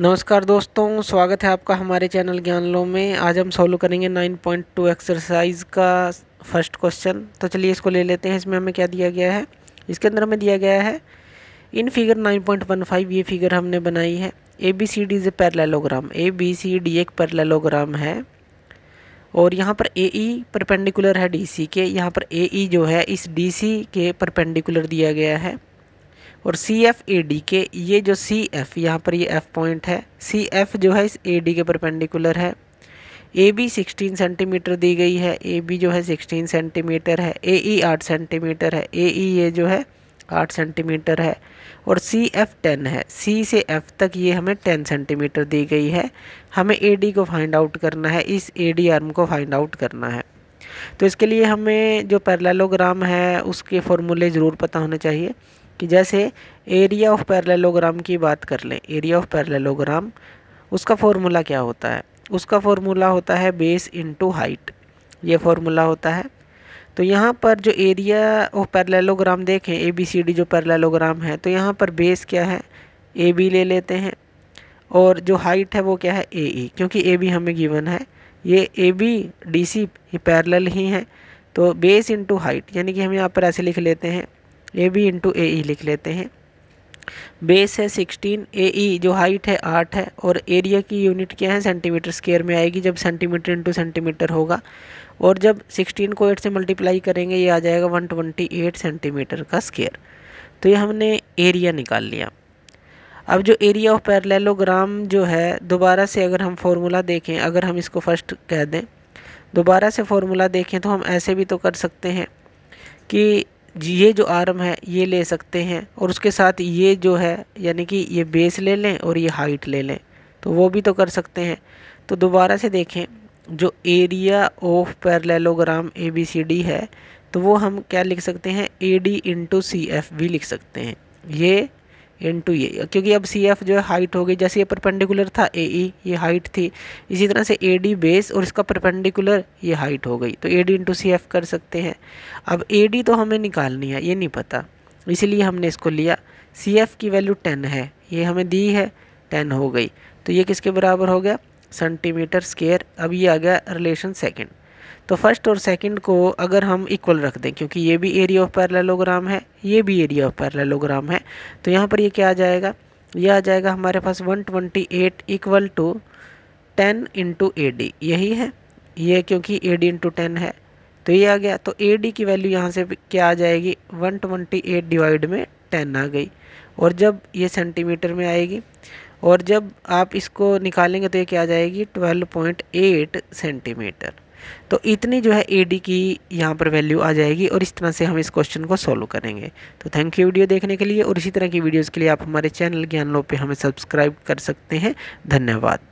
नमस्कार दोस्तों स्वागत है आपका हमारे चैनल ज्ञान लो में आज हम सॉल्व करेंगे 9.2 एक्सरसाइज का फर्स्ट क्वेश्चन तो चलिए इसको ले लेते हैं इसमें हमें क्या दिया गया है इसके अंदर हमें दिया गया है इन फिगर 9.15 ये फिगर हमने बनाई है A B C D is a parallelogram A B C D एक पैरलेलोग्राम है और यहाँ पर ए ई परपेंडिकुलर है डी सी के यहाँ पर ए ई e जो है इस डी सी के परपेंडिकुलर दिया गया है और सी एफ ए डी के ये जो सी एफ यहाँ पर ये एफ पॉइंट है सी एफ जो है इस ए डी के परपेंडिकुलर है ए बी सिक्सटीन सेंटीमीटर दी गई है ए बी जो है सिक्सटीन सेंटीमीटर है ए ई e आठ सेंटीमीटर है ए ई e ये जो है आठ सेंटीमीटर है और सी एफ टेन है सी से एफ तक ये हमें टेन सेंटीमीटर दी गई है हमें ए डी को फाइंड आउट करना है इस ए डी आर्म को फाइंड आउट करना है तो इसके लिए हमें जो पैरलालोग्राम है उसके फॉर्मूले ज़रूर पता होने चाहिए कि जैसे एरिया ऑफ पैरेललोग्राम की बात कर लें एरिया ऑफ पैरेललोग्राम उसका फार्मूला क्या होता है उसका फार्मूला होता है बेस इनटू हाइट ये फार्मूला होता है तो यहाँ पर जो एरिया ऑफ पैरेललोग्राम देखें ए बी सी डी जो पैरेललोग्राम है तो यहाँ पर बेस क्या है ए बी ले लेते हैं और जो हाइट है वो क्या है ए ई e, क्योंकि ए बी हमें गिवन है ये A B D C parallel ही हैं तो बेस इंटू हाइट यानी कि हम यहाँ पर ऐसे लिख लेते हैं ए बी इंटू ए ई लिख लेते हैं बेस है सिक्सटीन ए ई जो हाइट है आठ है और एरिया की यूनिट क्या है सेंटीमीटर स्केयर में आएगी जब सेंटीमीटर इंटू सेंटीमीटर होगा और जब सिक्सटीन को एट से मल्टीप्लाई करेंगे ये आ जाएगा वन ट्वेंटी एट सेंटीमीटर का स्केयर तो ये हमने एरिया निकाल लिया अब जो एरिया ऑफ पैरलेलोग्राम जो है दोबारा से अगर हम फार्मूला देखें अगर हम इसको फर्स्ट कह दें दोबारा से फार्मूला देखें तो हम ऐसे भी तो कर सकते हैं कि ये जो आर्म है ये ले सकते हैं और उसके साथ ये जो है यानी कि ये बेस ले लें और ये हाइट ले लें तो वो भी तो कर सकते हैं तो दोबारा से देखें जो area of parallelogram A B C D है तो वो हम क्या लिख सकते हैं A D into C F भी लिख सकते हैं ये इन टू ये क्योंकि अब सी एफ जो है हाइट हो गई जैसे ये परपेंडिकुलर था ए ई e, ये हाइट थी इसी तरह से ए डी बेस और इसका परपेंडिकुलर ये हाइट हो गई तो A D into C F कर सकते हैं अब ए डी तो हमें निकालनी है ये नहीं पता इसीलिए हमने इसको लिया सी एफ की वैल्यू टेन है ये हमें दी है टेन हो गई तो ये किसके बराबर हो गया सेंटीमीटर स्केयर अब ये आ गया रिलेशन सेकेंड तो फर्स्ट और सेकंड को अगर हम इक्वल रख दें क्योंकि ये भी एरिया ऑफ पैरेललोग्राम है ये भी एरिया ऑफ पैरेललोग्राम है तो यहाँ पर ये क्या आ जाएगा ये आ जाएगा हमारे पास 128 equal to ten into A यही है ये क्योंकि ए डी इंटू टेन है तो ये आ गया तो ए डी की वैल्यू यहाँ से क्या आ जाएगी एट डिवाइड में टेन आ गई और जब ये सेंटीमीटर में आएगी और जब आप इसको निकालेंगे तो ये क्या आ जाएगी 12.8 सेंटीमीटर तो इतनी जो है ए डी की यहाँ पर वैल्यू आ जाएगी और इस तरह से हम इस क्वेश्चन को सॉल्व करेंगे तो थैंक यू वीडियो देखने के लिए और इसी तरह की वीडियोज़ के लिए आप हमारे चैनल ज्ञान लो पे हमें सब्सक्राइब कर सकते हैं धन्यवाद